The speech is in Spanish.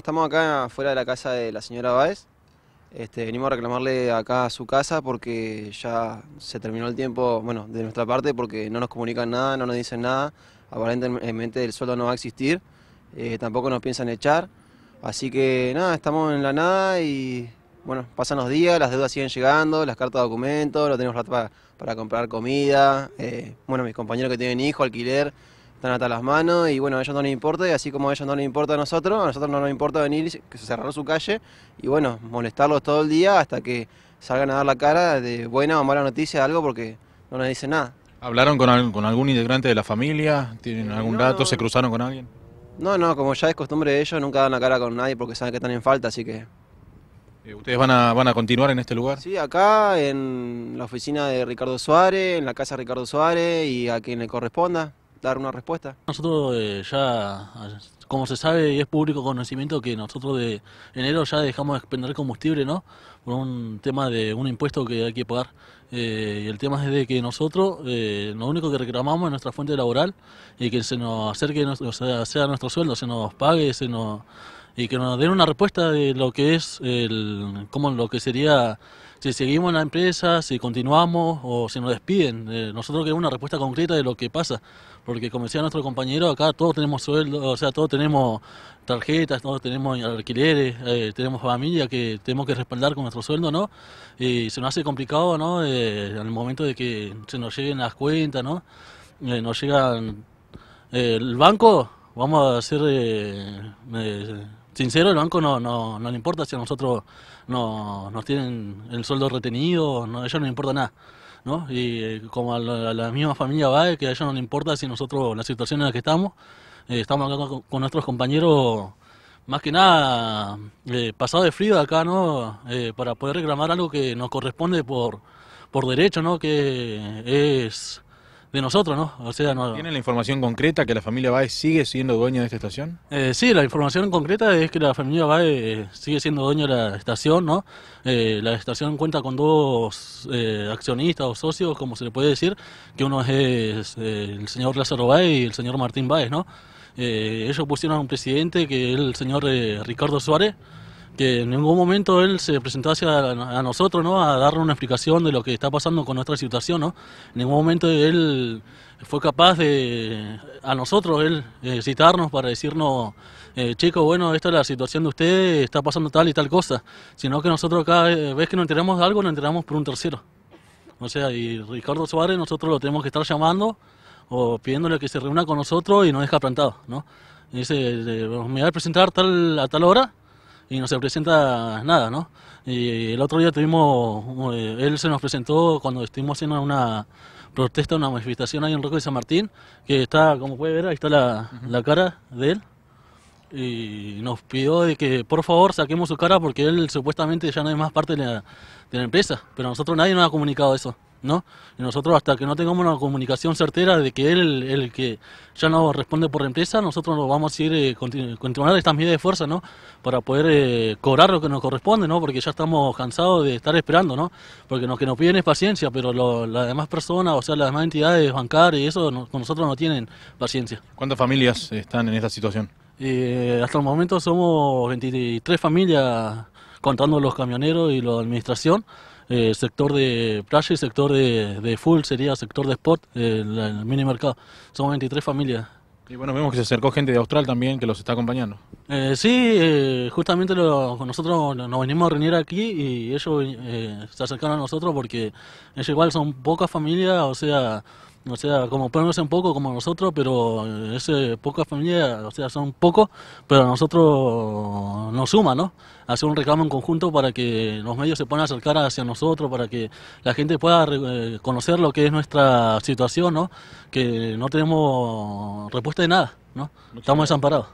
Estamos acá fuera de la casa de la señora Báez. Este, venimos a reclamarle acá a su casa porque ya se terminó el tiempo, bueno, de nuestra parte, porque no nos comunican nada, no nos dicen nada. Aparentemente el sueldo no va a existir, eh, tampoco nos piensan echar. Así que nada, estamos en la nada y bueno, pasan los días, las deudas siguen llegando, las cartas de documentos, no tenemos para, para comprar comida. Eh, bueno, mis compañeros que tienen hijo alquiler están atadas las manos y bueno, a ellos no les importa y así como a ellos no les importa a nosotros, a nosotros no nos importa venir, que se cerrar su calle y bueno, molestarlos todo el día hasta que salgan a dar la cara de buena o mala noticia, algo porque no nos dicen nada. ¿Hablaron con, algún integrante de la familia? ¿Tienen eh, algún dato? ¿Se cruzaron con alguien? No, no, como ya es costumbre de ellos, nunca dan la cara con nadie porque saben que están en falta, así que... Eh, ¿Ustedes van a, van a continuar en este lugar? Sí, acá, en la oficina de Ricardo Suárez, en la casa de Ricardo Suárez y a quien le corresponda dar una respuesta? Nosotros eh, ya, como se sabe y es público conocimiento, que nosotros de enero ya dejamos de expender combustible, ¿no? Por un tema de un impuesto que hay que pagar. Eh, y el tema es de que nosotros eh, lo único que reclamamos es nuestra fuente laboral y que se nos acerque, o sea, sea nuestro sueldo, se nos pague, se nos y que nos den una respuesta de lo que es el, cómo lo que sería si seguimos en la empresa, si continuamos o si nos despiden. Eh, nosotros queremos una respuesta concreta de lo que pasa, porque como decía nuestro compañero, acá todos tenemos sueldo, o sea, todos tenemos tarjetas, todos tenemos alquileres, eh, tenemos familia que tenemos que respaldar con nuestro sueldo, ¿no? Y se nos hace complicado, ¿no? Eh, el momento de que se nos lleguen las cuentas, ¿no? Eh, nos llegan el banco, vamos a hacer sincero, el banco no, no, le importa si a nosotros no, nos tienen el sueldo retenido, no, a ellos no le importa nada. ¿no? Y eh, como a la, misma familia va, que a ellos no le importa si nosotros, la situación en la que estamos, eh, estamos acá con, nuestros compañeros, más que nada, eh, pasado de frío acá, ¿no? para poder reclamar algo que nos corresponde por, por derecho, ¿no? Que es de nosotros, ¿no? O sea, no, ¿Tiene la información concreta que la familia Baez sigue siendo dueña de esta estación? Eh, sí, la información concreta es que la familia Baez eh, sigue siendo dueña de la estación, ¿no? Eh, la estación cuenta con dos accionistas o socios, como se le puede decir, que uno es el señor Lázaro Baez y el señor Martín Baez, ¿no? ellos pusieron a un presidente que es el señor Ricardo Suárez, que en ningún momento él se presentó hacia a nosotros, ¿no? A darnos una explicación de lo que está pasando con nuestra situación, ¿no? En ningún momento él fue capaz de, a nosotros, él citarnos para decirnos, eh, chicos, bueno, esta es la situación de ustedes, está pasando tal y tal cosa, sino que nosotros cada vez que nos enteramos de algo, nos enteramos por un tercero. O sea, y Ricardo Suárez nosotros lo tenemos que estar llamando o pidiéndole que se reúna con nosotros y nos deja plantado, ¿no? Y dice, me va a presentar a tal hora, y no se presenta nada, ¿no? Y el otro día tuvimos, eh, él se nos presentó cuando estuvimos haciendo una protesta, una manifestación ahí en Roque de San Martín, que está, como puede ver, ahí está la, la cara de él, y nos pidió de que por favor saquemos su cara porque él supuestamente ya no es más parte de la, de la empresa, pero a nosotros nadie nos ha comunicado eso. ¿no? Y nosotros hasta que no tengamos una comunicación certera de que él, el que ya no responde por empresa, nosotros nos vamos a ir a eh, continuar estas medidas de fuerza, ¿no? Para poder eh, cobrar lo que nos corresponde, ¿no? Porque ya estamos cansados de estar esperando, Porque lo que nos piden es paciencia, pero las demás personas, o sea, las demás entidades bancarias y eso, con nosotros no tienen paciencia. ¿Cuántas familias están en esta situación? Eh, hasta el momento somos 23 familias contando los camioneros y la administración. Eh, sector de playa y sector de, full sería sector de sport, eh, el, mini mercado. Somos 23 familias. Y bueno, vemos que se acercó gente de Austral también que los está acompañando. Eh, sí, eh, justamente nosotros nos venimos a reunir aquí y ellos se acercaron a nosotros porque ellos igual son pocas familias, o sea, o sea, como ponemos un poco como nosotros, pero ese poca familia, o sea, son pocos, pero a nosotros nos suma, ¿no? Hacer un reclamo en conjunto para que los medios se puedan acercar hacia nosotros, para que la gente pueda eh, conocer lo que es nuestra situación, ¿no? Que no tenemos respuesta de nada, ¿no? Estamos desamparados.